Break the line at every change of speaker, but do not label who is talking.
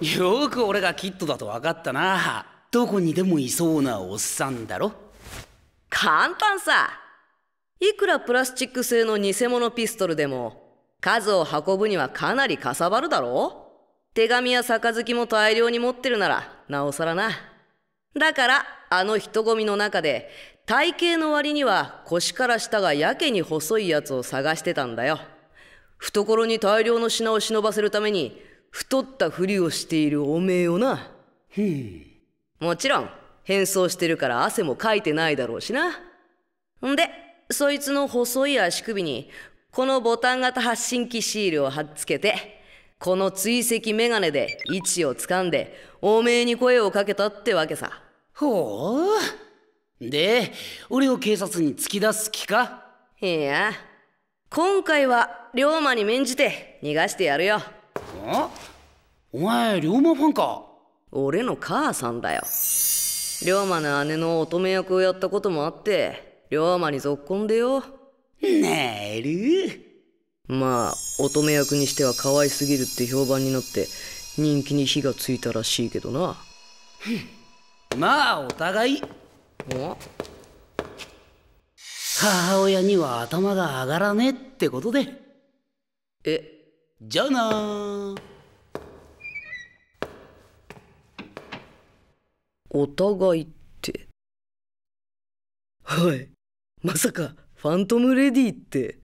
よく俺がキッドだと分かったなどこにでもいそうなおっさんだろ簡単さいくらプラスチック製の偽物ピストルでも数を運ぶにはかなりかさばるだろ手紙や杯も大量に持ってるならなおさらなだからあの人混みの中で体型の割には腰から下がやけに細いやつを探してたんだよ懐に大量の品を忍ばせるために太ったふりをしているおめえをな。ふん。もちろん、変装してるから汗もかいてないだろうしな。んで、そいつの細い足首に、このボタン型発信機シールを貼っつけて、この追跡メガネで位置を掴んで、おめえに声をかけたってわけさ。ほう。で、俺を警察に突き出す気かいや、今回は龍馬に免じて逃がしてやるよ。んお前龍馬ファンか俺の母さんだよ龍馬の姉の乙女役をやったこともあって龍馬にぞっこんでよなるまあ乙女役にしては可愛すぎるって評判になって人気に火がついたらしいけどなまあお互い母親には頭が上がらねえってことでえじゃあなお互いって。はい。まさか、ファントムレディって。